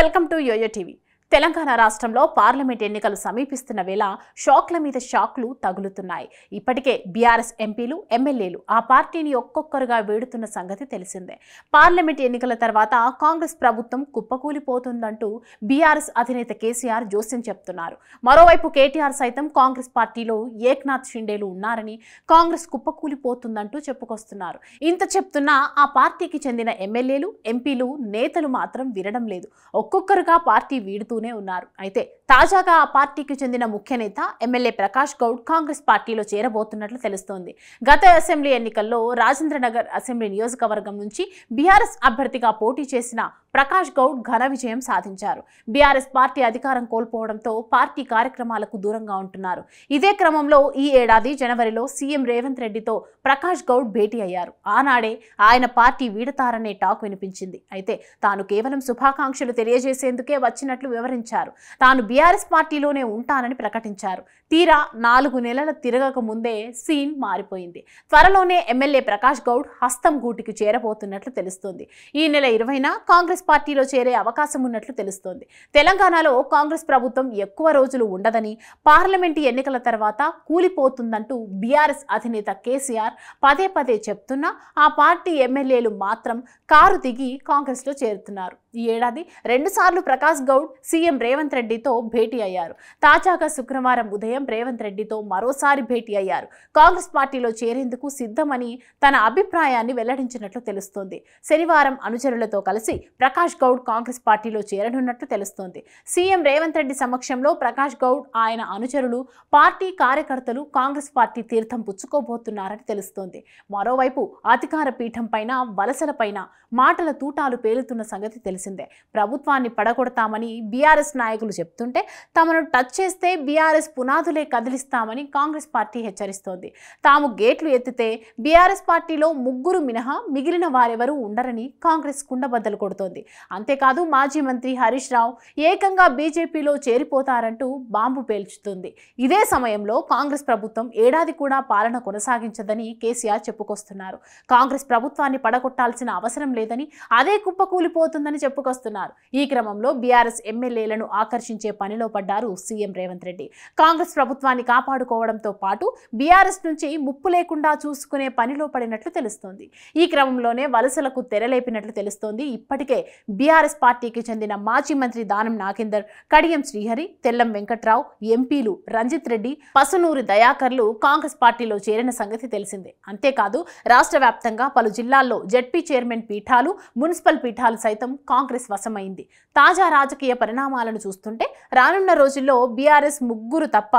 welcome to YoYo TV. Telangana రాష్ట్రంలో parliament ఎన్నికలు సమీపిస్తున్న వేళ షాక్ల మీద షాక్లు తగులుతున్నాయి ఇప్పటికే బీఆర్ఎస్ ఎంపీలు ఎమ్మెల్యేలు ఆ పార్టీని ఒక్కొక్కరుగా వేడుతున్న సంగతి తెలిసిందే పార్లమెంట్ ఎన్నికల తర్వాత కాంగ్రెస్ ప్రభుత్వం కుప్పకూలిపోతుందంటూ బీఆర్ఎస్ అధినేత కేసీఆర్ జోస్యం చెప్తున్నారు మరోవైపు కేటీఆర్ సైతం కాంగ్రెస్ పార్టీలో ఏక్నాథ్ షిండేలు ఉన్నారని కాంగ్రెస్ కుప్పకూలిపోతుందంటూ చెప్పుకొస్తున్నారు ఇంత చెప్తున్నా ఆ పార్టీకి చెందిన ఎమ్మెల్యేలు ఎంపీలు నేతలు మాత్రం వినడం లేదు ఒక్కొక్కరుగా పార్టీ వీడుతూ Neonar, ahí te. తాజాగా ఆ పార్టీకి చెందిన ముఖ్య నేత ఎమ్మెల్యే ప్రకాష్ గౌడ్ కాంగ్రెస్ పార్టీలో చేరబోతున్నట్లు తెలుస్తోంది గత అసెంబ్లీ ఎన్నికల్లో రాజేంద్రనగర్ అసెంబ్లీ నియోజకవర్గం నుంచి బీఆర్ఎస్ అభ్యర్థిగా పోటీ చేసిన ప్రకాష్ గౌడ్ ఘన విజయం సాధించారు బీఆర్ఎస్ పార్టీ అధికారం కోల్పోవడంతో పార్టీ కార్యక్రమాలకు దూరంగా ఉంటున్నారు ఇదే క్రమంలో ఈ ఏడాది జనవరిలో సీఎం రేవంత్ రెడ్డితో ప్రకాష్ గౌడ్ భేటీ అయ్యారు ఆనాడే ఆయన పార్టీ వీడతారనే టాక్ వినిపించింది అయితే తాను కేవలం శుభాకాంక్షలు తెలియజేసేందుకే వచ్చినట్లు వివరించారు తాను టీఆర్ఎస్ పార్టీలోనే ఉంటానని ప్రకటించారు తీరా నాలుగు నెలల తిరగక ముందే సీన్ మారిపోయింది త్వరలోనే ఎమ్మెల్యే ప్రకాష్ గౌడ్ హస్తం గూటికి చేరబోతున్నట్లు తెలుస్తోంది ఈ నెల ఇరవైన కాంగ్రెస్ పార్టీలో చేరే అవకాశం ఉన్నట్లు తెలుస్తోంది తెలంగాణలో కాంగ్రెస్ ప్రభుత్వం ఎక్కువ రోజులు ఉండదని పార్లమెంటు ఎన్నికల తర్వాత కూలిపోతుందంటూ బీఆర్ఎస్ అధినేత కేసీఆర్ పదే పదే చెప్తున్నా ఆ పార్టీ ఎమ్మెల్యేలు మాత్రం కారు దిగి కాంగ్రెస్లో చేరుతున్నారు ఈ ఏడాది రెండుసార్లు ప్రకాష్ గౌడ్ సీఎం రేవంత్ రెడ్డితో భేటీ అయ్యారు తాజాగా శుక్రవారం ఉదయం రేవంత్ రెడ్డితో మరోసారి భేటీ అయ్యారు కాంగ్రెస్ పార్టీలో చేరేందుకు సిద్ధమని తన అభిప్రాయాన్ని వెల్లడించినట్లు తెలుస్తోంది శనివారం అనుచరులతో కలిసి ప్రకాష్ గౌడ్ కాంగ్రెస్ పార్టీలో చేరనున్నట్లు తెలుస్తోంది సీఎం రేవంత్ రెడ్డి సమక్షంలో ప్రకాష్ గౌడ్ ఆయన అనుచరులు పార్టీ కార్యకర్తలు కాంగ్రెస్ పార్టీ తీర్థం పుచ్చుకోబోతున్నారని తెలుస్తోంది మరోవైపు అధికార పీఠం పైన వలసలపైన మాటల తూటాలు పేలుతున్న సంగతి తెలుసు తెలిసిందే ప్రభుత్వాన్ని పడగొడతామని బీఆర్ఎస్ నాయకులు చెప్తుంటే తమను టచ్ చేస్తే బీఆర్ఎస్ పునాదులే కదిలిస్తామని కాంగ్రెస్ పార్టీ హెచ్చరిస్తోంది తాము గేట్లు ఎత్తితే బీఆర్ఎస్ పార్టీలో ముగ్గురు మినహా మిగిలిన వారెవరూ ఉండరని కాంగ్రెస్ కుండబద్దలు కొడుతోంది అంతేకాదు మాజీ మంత్రి హరీష్ రావు ఏకంగా బీజేపీలో చేరిపోతారంటూ బాంబు పేల్చుతుంది ఇదే సమయంలో కాంగ్రెస్ ప్రభుత్వం ఏడాది కూడా పాలన కొనసాగించదని కేసీఆర్ చెప్పుకొస్తున్నారు కాంగ్రెస్ ప్రభుత్వాన్ని పడగొట్టాల్సిన అవసరం లేదని అదే కుప్పకూలిపోతుందని చెప్పుకొస్తున్నారు ఈ క్రమంలో బీఆర్ఎస్ ఎమ్మెల్యేలను ఆకర్షించే పనిలో పడ్డారు సీఎం రేవంత్ రెడ్డి కాంగ్రెస్ ప్రభుత్వాన్ని కాపాడుకోవడంతో పాటు బీఆర్ఎస్ నుంచి ముప్పు లేకుండా చూసుకునే పనిలో పడినట్లు తెలుస్తోంది ఈ క్రమంలోనే వలసలకు తెరలేపినట్లు తెలుస్తోంది ఇప్పటికే బీఆర్ఎస్ పార్టీకి చెందిన మాజీ మంత్రి దానం నాగేందర్ కడియం శ్రీహరి తెల్లం వెంకట్రావు ఎంపీలు రంజిత్ రెడ్డి పసునూరి దయాకర్లు కాంగ్రెస్ పార్టీలో చేరిన సంగతి తెలిసిందే అంతేకాదు రాష్ట్ర వ్యాప్తంగా పలు జిల్లాల్లో జడ్పీ చైర్మన్ పీఠాలు మున్సిపల్ పీఠాలు సైతం కాంగ్రెస్ వశమైంది తాజా రాజకీయ పరిణామాలను చూస్తుంటే రానున్న రోజుల్లో బీఆర్ఎస్ ముగ్గురు తప్ప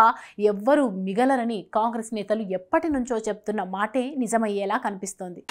ఎవ్వరూ మిగలరని కాంగ్రెస్ నేతలు ఎప్పటి నుంచో చెప్తున్న మాటే నిజమయ్యేలా కనిపిస్తోంది